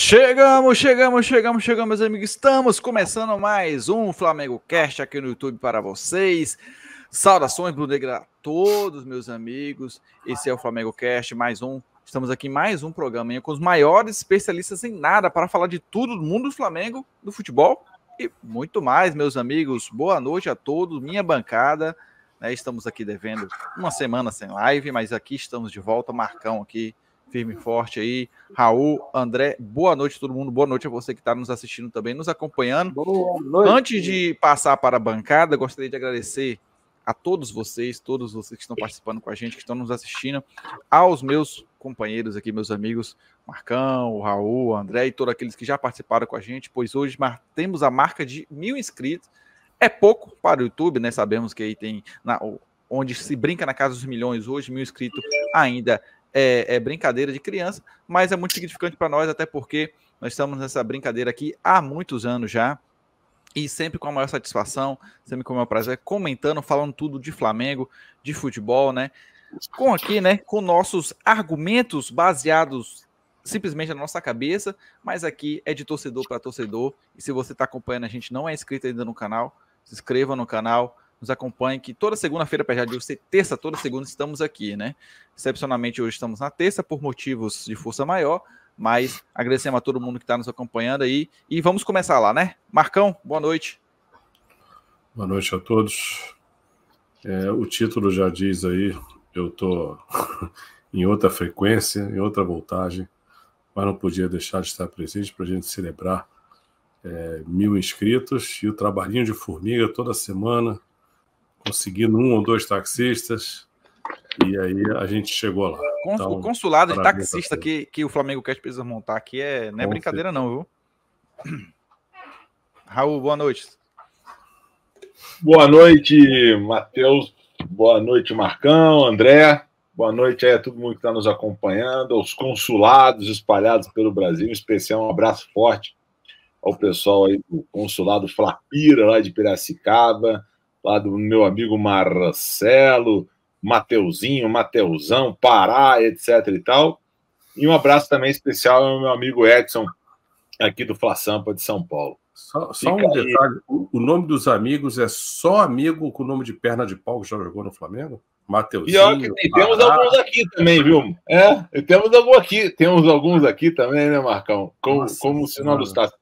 Chegamos, chegamos, chegamos, chegamos, meus amigos. Estamos começando mais um Flamengo Cast aqui no YouTube para vocês. Saudações, Blue Negra, a todos, meus amigos. Esse é o Flamengo Cast, mais um. Estamos aqui em mais um programa hein, com os maiores especialistas em nada para falar de tudo do mundo do Flamengo, do futebol e muito mais, meus amigos. Boa noite a todos, minha bancada. Né, estamos aqui devendo uma semana sem live, mas aqui estamos de volta. Marcão aqui firme e forte aí. Raul, André, boa noite a todo mundo, boa noite a você que está nos assistindo também, nos acompanhando. Boa noite. Antes de passar para a bancada, gostaria de agradecer a todos vocês, todos vocês que estão participando com a gente, que estão nos assistindo, aos meus companheiros aqui, meus amigos, Marcão, Raul, André e todos aqueles que já participaram com a gente, pois hoje temos a marca de mil inscritos. É pouco para o YouTube, né? Sabemos que aí tem na, onde se brinca na casa dos milhões hoje, mil inscritos ainda é, é brincadeira de criança, mas é muito significante para nós, até porque nós estamos nessa brincadeira aqui há muitos anos já e sempre com a maior satisfação, sempre com o maior prazer, comentando, falando tudo de Flamengo, de futebol, né? Com aqui, né, com nossos argumentos baseados simplesmente na nossa cabeça, mas aqui é de torcedor para torcedor. E se você está acompanhando a gente não é inscrito ainda no canal, se inscreva no canal, nos acompanhe, que toda segunda-feira, apesar de você terça, toda segunda estamos aqui, né? Excepcionalmente hoje estamos na terça, por motivos de força maior, mas agradecemos a todo mundo que está nos acompanhando aí. E vamos começar lá, né? Marcão, boa noite. Boa noite a todos. É, o título já diz aí, eu tô em outra frequência, em outra voltagem, mas não podia deixar de estar presente para a gente celebrar é, mil inscritos e o trabalhinho de formiga toda semana, conseguindo um ou dois taxistas. E aí a gente chegou lá. Então, o consulado de taxista que, que o Flamengo quer precisa montar aqui é, não é brincadeira, não, viu? Raul, boa noite. Boa noite, Matheus. Boa noite, Marcão, André. Boa noite aí a todo mundo que está nos acompanhando, aos consulados espalhados pelo Brasil, em especial um abraço forte ao pessoal aí do consulado Flapira, lá de Piracicaba, lá do meu amigo Marcelo, Mateuzinho, Mateuzão, Pará, etc e tal. E um abraço também especial ao meu amigo Edson, aqui do Fla Sampa de São Paulo. Só, só um detalhe: o nome dos amigos é só amigo com o nome de perna de pau que já jogou no Flamengo? Mateuzinho. E, e temos Pará. alguns aqui também, viu? É, temos alguns aqui, temos alguns aqui também, né, Marcão? Como, Nossa, como se não bastasse.